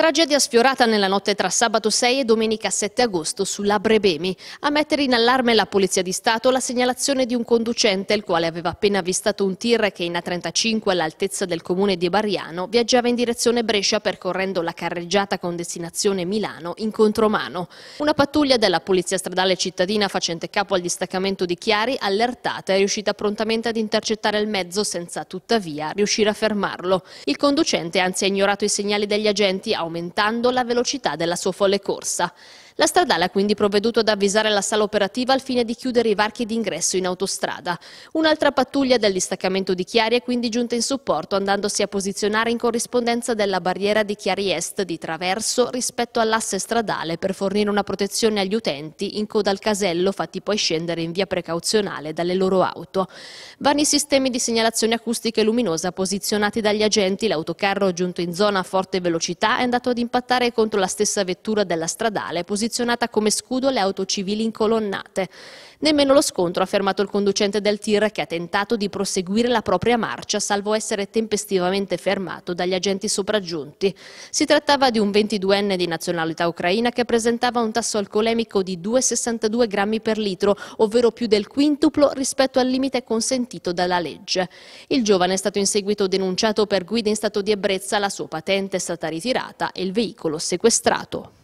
Tragedia sfiorata nella notte tra sabato 6 e domenica 7 agosto sulla Brebemi. A mettere in allarme la Polizia di Stato la segnalazione di un conducente il quale aveva appena avvistato un tir che in A35 all'altezza del comune di Bariano viaggiava in direzione Brescia percorrendo la carreggiata con destinazione Milano in contromano. Una pattuglia della Polizia Stradale Cittadina facente capo al distaccamento di Chiari allertata è riuscita prontamente ad intercettare il mezzo senza tuttavia riuscire a fermarlo. Il conducente anzi ha ignorato i segnali degli agenti, ha aumentando la velocità della sua folle corsa. La stradale ha quindi provveduto ad avvisare la sala operativa al fine di chiudere i varchi d'ingresso in autostrada. Un'altra pattuglia del distaccamento di Chiari è quindi giunta in supporto andandosi a posizionare in corrispondenza della barriera di Chiari Est di Traverso rispetto all'asse stradale per fornire una protezione agli utenti in coda al casello fatti poi scendere in via precauzionale dalle loro auto. Vani sistemi di segnalazione acustica e luminosa posizionati dagli agenti, l'autocarro giunto in zona a forte velocità è andato ad impattare contro la stessa vettura della stradale posizionata posizionata come scudo le auto civili incolonnate. Nemmeno lo scontro, ha fermato il conducente del tir che ha tentato di proseguire la propria marcia, salvo essere tempestivamente fermato dagli agenti sopraggiunti. Si trattava di un 22enne di nazionalità ucraina che presentava un tasso alcolemico di 2,62 grammi per litro, ovvero più del quintuplo rispetto al limite consentito dalla legge. Il giovane è stato in seguito denunciato per guida in stato di ebbrezza, la sua patente è stata ritirata e il veicolo sequestrato.